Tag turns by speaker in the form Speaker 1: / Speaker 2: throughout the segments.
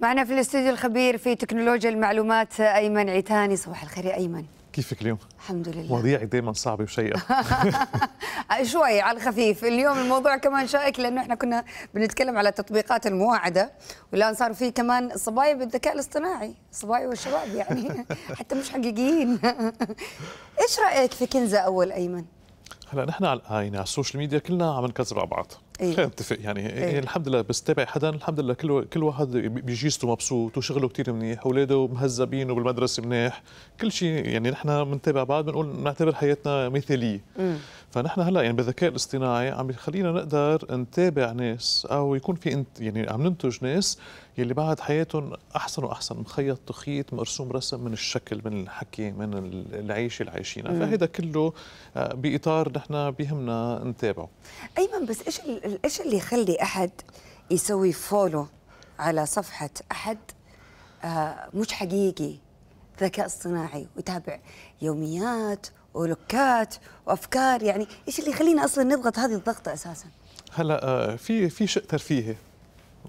Speaker 1: معنا في الاستديو الخبير في تكنولوجيا المعلومات ايمن عيتاني صباح الخير يا ايمن كيفك اليوم؟ الحمد لله مواضيعك
Speaker 2: دائما صعبه وشيقه
Speaker 1: شوي على الخفيف اليوم الموضوع كمان شائك لانه احنا كنا بنتكلم على تطبيقات المواعده والان صار في كمان صبايا بالذكاء الاصطناعي صبايا والشباب يعني حتى مش حقيقيين ايش رايك في كنزه اول ايمن
Speaker 2: هلا نحن على يعني على السوشيال ميديا كلنا عم نكذب على بعض إيه؟ خلينا نتفق يعني إيه،, إيه؟ الحمد لله بس تابع حدا الحمد لله كل كل واحد بجيزته مبسوط وشغله كثير منيح اولاده مهذبين وبالمدرسه منيح كل شيء يعني نحن بنتابع بعض بنقول بنعتبر حياتنا مثاليه فنحن هلا يعني بالذكاء الاصطناعي عم يخلينا نقدر نتابع ناس او يكون في يعني عم ننتج ناس يلي بعد حياتهم احسن واحسن مخيط تخيط مرسوم رسم من الشكل من الحكي من العيشه اللي عايشينها فهيدا كله آه، باطار نحن بهمنا نتابعه
Speaker 1: ايمن بس ايش ايش اللي يخلي احد يسوي فولو على صفحه احد آه، مش حقيقي ذكاء اصطناعي ويتابع يوميات ولوكات وافكار يعني ايش اللي يخلينا اصلا نضغط هذه الضغطه اساسا
Speaker 2: هلا آه، في في شيء ترفيهي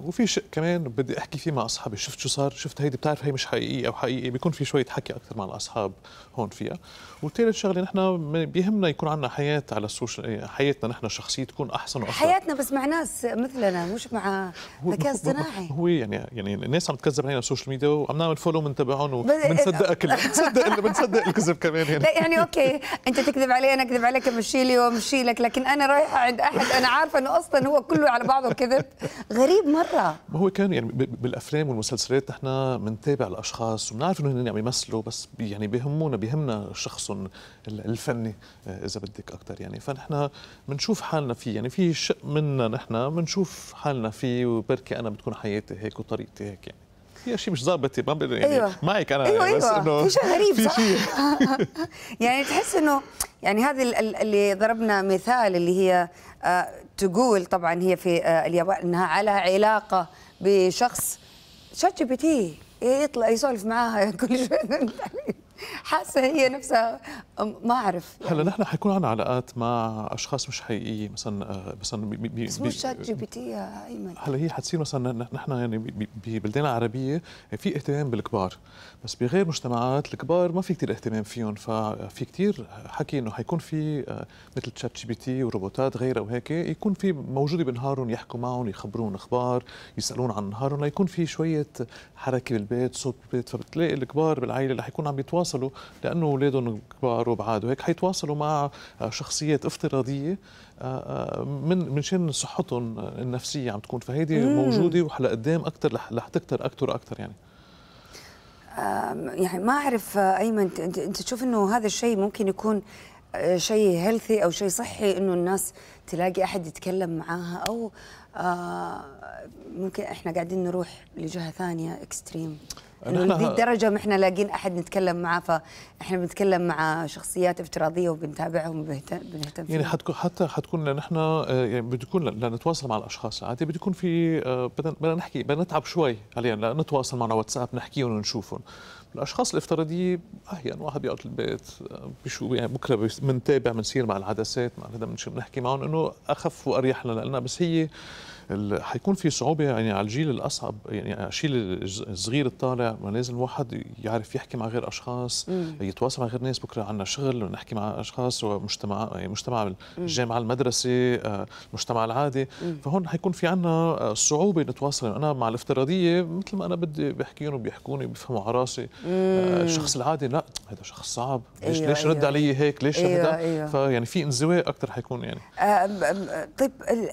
Speaker 2: وفي شيء كمان بدي احكي فيه مع اصحابي شفت شو صار شفت هيدي بتعرف هي مش حقيقيه او حقيقيه بيكون في شويه حكي اكثر مع الاصحاب هون فيها وثالث شغله نحن بيهمنا يكون عندنا حياه على السوشيال يعني حياتنا نحن الشخصيه تكون احسن واحسن حياتنا
Speaker 1: بس مع ناس مثلنا مش مع ذكاء اصطناعي
Speaker 2: هو يعني يعني الناس عم تكذب علينا السوشيال ميديا وعم نعمل فولو من تبعهم وبنصدقها بنصدق بنصدق الكذب كمان يعني لا يعني
Speaker 1: اوكي انت تكذب علي انا اكذب عليك مشي لي ومشي لك لكن انا رايحه عند احد انا عارفه انه اصلا هو كله على بعضه كذب غريب مره برا
Speaker 2: ما هو كان يعني بالافلام والمسلسلات نحن بنتابع الاشخاص وبنعرف انه هن عم يمثلوا بس يعني بهمونا بهمنا شخصهم الفني آه، اذا بدك اكثر يعني فنحن بنشوف حالنا فيه يعني في شق منا نحن بنشوف حالنا فيه وبركي انا بتكون حياتي هيك وطريقتي هيك يعني في شيء مش ظابط ما يعني أيوة. معك انا أيوة يعني بس أيوة. انه في شيء غريب صح؟
Speaker 1: يعني تحس انه يعني هذه اللي ضربنا مثال اللي هي آه، تقول طبعا هي في آه، اليابان انها على علاقه بشخص شات جي بي تي يطلع يسولف معاها كل شوي حاسه هي نفسها ما اعرف يعني. هلا
Speaker 2: نحن حيكون عندنا علاقات مع اشخاص مش حقيقيه مثلا آه، مثلا بي بي بس مو شات جي بي
Speaker 1: تي يا ايمن
Speaker 2: هلا هي حتصير مثلا نحن يعني ببلدان العربيه آه، في اهتمام بالكبار بس بغير مجتمعات الكبار ما في كثير اهتمام فيهم ففي كثير حكي انه حيكون في آه، مثل تشات جي بي تي وروبوتات غيرها وهيك يكون في موجوده بنهارهم يحكوا معهم يخبرون اخبار يسالون عن نهارهم ليكون في شويه حركه بالبيت صوت بالبيت فبتلاقي الكبار بالعائله رح يكون عم يتواصلوا حيتواصلوا لانه اولادهم كبار وبعاد وهيك حيتواصلوا مع شخصيات افتراضيه آه، آه، من من شان صحتهم النفسيه عم تكون فهيدي موجوده وحلا قدام اكثر رح تكثر اكثر واكثر يعني
Speaker 1: يعني ما اعرف آه، ايمن انت تشوف انه هذا الشيء ممكن يكون شيء هيلثي او شيء صحي انه الناس تلاقي احد يتكلم معاها او آه، ممكن احنا قاعدين نروح لجهه ثانيه اكستريم انه لهذه الدرجه ما احنا لاقين احد نتكلم معاه فاحنا بنتكلم مع شخصيات افتراضيه وبنتابعهم وبنهتم يعني
Speaker 2: حتكون حتى حتكون نحن آه، يعني بتكون لنتواصل مع الاشخاص عادي بده يكون في آه، بدنا نحكي بدنا نتعب شوي علينا نتواصل معنا واتساب نحكيهم ونشوفهم الاشخاص الافتراضيه احيانا آه، يعني واحد بيقعد البيت آه، بشو يعني بكره بنتابع بنصير مع العدسات مع هذا بنحكي معهم انه اخف واريح لنا بس هي حيكون في صعوبه يعني على الجيل الاصعب يعني الجيل الصغير الطالع ما لازم الواحد يعرف يحكي مع غير اشخاص مم. يتواصل مع غير ناس بكره عندنا شغل ونحكي مع اشخاص ومجتمع يعني مجتمع الجامعه المدرسه المجتمع آه، العادي مم. فهون حيكون في عندنا آه، صعوبه نتواصل انا مع الافتراضيه مثل ما انا بدي بحكيهم وبيحكوني بيفهموا على راسي آه، الشخص العادي لا هذا شخص صعب ليش أيوة ليش أيوة رد علي هيك ليش أيوة هذا أيوة. فيعني في انزواء اكثر حيكون يعني
Speaker 1: طيب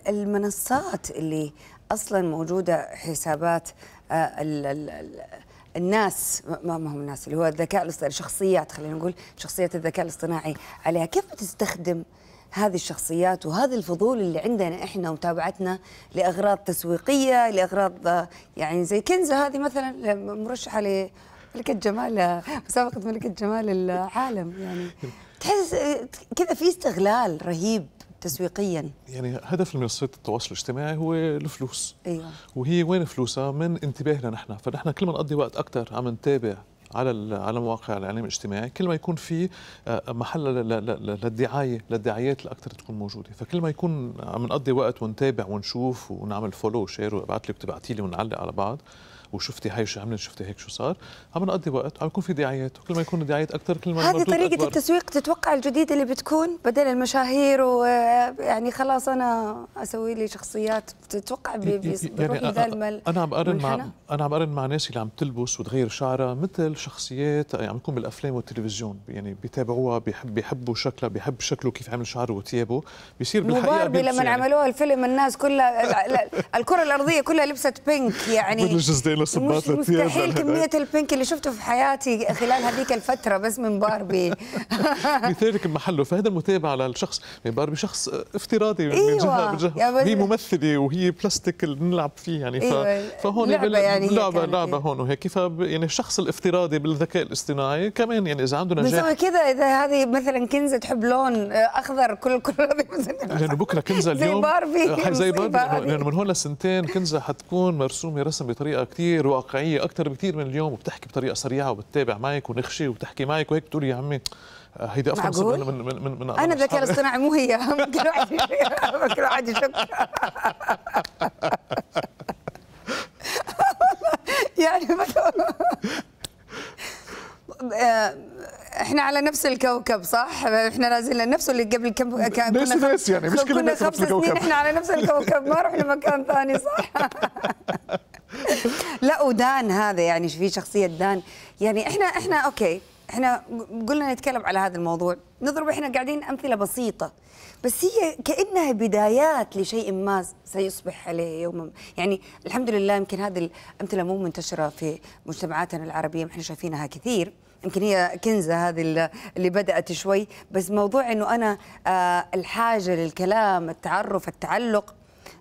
Speaker 1: المنصات اللي اصلا موجوده حسابات آه، الناس ما هم الناس اللي هو الذكاء الاصطناعي الشخصيات خلينا نقول شخصيات الذكاء الاصطناعي عليها كيف تستخدم هذه الشخصيات وهذا الفضول اللي عندنا احنا ومتابعتنا لاغراض تسويقيه لاغراض آه، يعني زي كنزه هذه مثلا مرشحه لملكة جمال مسابقة ملكة جمال العالم يعني تحس كذا في استغلال رهيب تسويقيا
Speaker 2: يعني هدف المنصات منصات التواصل الاجتماعي هو الفلوس ايوه وهي وين فلوسها من انتباهنا نحن فنحن كل ما نقضي وقت اكثر عم نتابع على على مواقع الاعلام الاجتماعي كل ما يكون في آه، محل للدعايه للدعايات الاكثر تكون موجوده فكل ما يكون عم نقضي وقت ونتابع ونشوف ونعمل فولو شير وابعث لي وتبعتي لي ونعلق على بعض وشفتي هي شو عملت شفتي هيك شو صار عم نقضي وقت عم يكون في دعايات وكل ما يكون دعايات اكثر كل ما هذه طريقه أكبر. التسويق
Speaker 1: تتوقع الجديده اللي بتكون بدل المشاهير ويعني خلاص انا اسوي لي شخصيات تتوقع بيروح يعني المل انا عم بقارن مع
Speaker 2: انا عم بقارن مع ناس اللي عم تلبس وتغير شعرها مثل شخصيات يعني عم تكون بالافلام والتلفزيون يعني بيتابعوها بيحب بيحبوا شكلها بيحب شكله كيف عمل شعره وثيابه بيصير بالحقيقه باربي لما يعني. عملوها
Speaker 1: الفيلم الناس كلها الكره الارضيه كلها لبست بينك يعني نص مستحيل كمية البينك اللي شفته في حياتي خلال هذيك الفترة بس من باربي
Speaker 2: مثالك بمحله فهذا المتابعة الشخص من يعني باربي شخص افتراضي أيوة. من جهة من جهة هي ممثلة وهي بلاستيك اللي بنلعب فيه يعني أيوة. فهون لعبة يعني لعبة لعبة هون وهيك ف يعني الشخص الافتراضي بالذكاء الاصطناعي كمان يعني إذا عنده نجاح بس
Speaker 1: كذا إذا هذه مثلا كنزة تحب لون آه، أخضر كل كل
Speaker 2: لأنه بكرة كنزة اليوم آه، زي باربي زي باربي لأنه من هون لسنتين كنزة حتكون مرسومة رسم بطريقة كثير كثير واقعيه اكثر بكثير من اليوم وبتحكي بطريقه سريعه وبتتابع معك ونخشي وبتحكي معك وهيك بتقولي يا عمي آه، هيدي افضل من من من, من انا الذكاء الاصطناعي مو هي ممكن
Speaker 1: واحد ممكن واحد يشك يعني آه، احنا على نفس الكوكب صح؟ احنا لازلنا نفس اللي قبل كم كنا ناس يعني مش كنا خمس سنين احنا على نفس الكوكب ما رحنا مكان ثاني صح؟ لا ودان هذا يعني في شخصيه دان يعني احنا احنا اوكي احنا قلنا نتكلم على هذا الموضوع نضرب احنا قاعدين امثله بسيطه بس هي كانها بدايات لشيء ما سيصبح عليه يوم يعني الحمد لله يمكن هذه الامثله مو منتشره في مجتمعاتنا العربيه احنا شايفينها كثير يمكن هي كنزه هذه اللي بدات شوي بس موضوع انه انا آه، الحاجه للكلام التعرف التعلق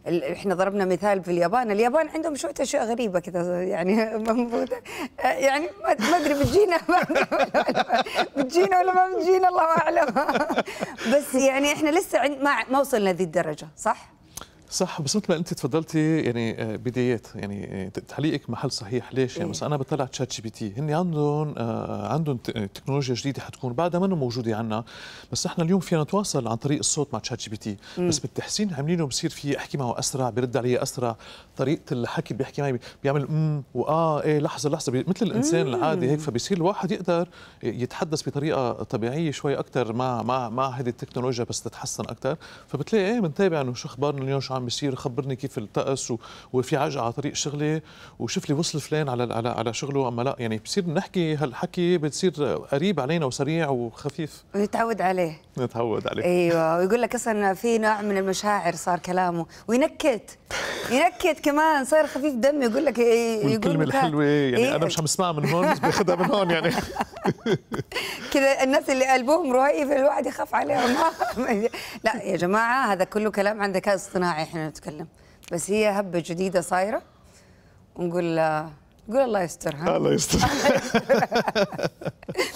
Speaker 1: احنا ضربنا مثال في اليابان اليابان عندهم شويه اشياء غريبه كذا يعني منبوذه يعني ما ادري بتجينا بتجينا ولا ما بتجينا الله اعلم بس يعني احنا لسه ما ما وصلنا ذي الدرجه صح
Speaker 2: صح بس مثل ما انت تفضلتي يعني آه، بدايات يعني آه، تعليقك محل صحيح ليش يعني إيه. مثلا انا بطلع تشات جي بي تي هن عندهم آه، عندهم تكنولوجيا جديده حتكون بعدها منه موجوده عندنا بس نحن اليوم فينا نتواصل عن طريق الصوت مع تشات جي بي تي بس بالتحسين عاملينه بصير في احكي معه اسرع برد علي اسرع طريقه الحكي بيحكي معي بيعمل ام واه ايه لحظه لحظه مثل الانسان العادي هيك فبيصير الواحد يقدر يتحدث بطريقه طبيعيه شوي اكثر مع مع مع هذه التكنولوجيا بس تتحسن اكثر فبتلاقي ايه بنتابع انه شو اخبارنا اليوم شو عم عم بيصير خبرني كيف الطقس و... وفي عجقه على طريق شغلي وشوف لي وصل فلان على على على شغله اما لا يعني بصير نحكي هالحكي بتصير قريب علينا وسريع وخفيف
Speaker 1: نتعود عليه
Speaker 2: نتعود عليه
Speaker 1: ايوه ويقول لك اصلا في نوع من المشاعر صار كلامه وينكت ينكت كمان صار خفيف دم يقول لك يقول الكلمه الحلوه يعني إيه؟ انا
Speaker 2: مش عم اسمعها من هون بس باخذها من هون يعني
Speaker 1: كذا الناس اللي قلبهم رهيف الواحد يخاف عليهم لا يا جماعه هذا كله كلام عن ذكاء اصطناعي احنا نتكلم بس هي هبه جديده صايره ونقول آه، نقول الله يسترها الله يستر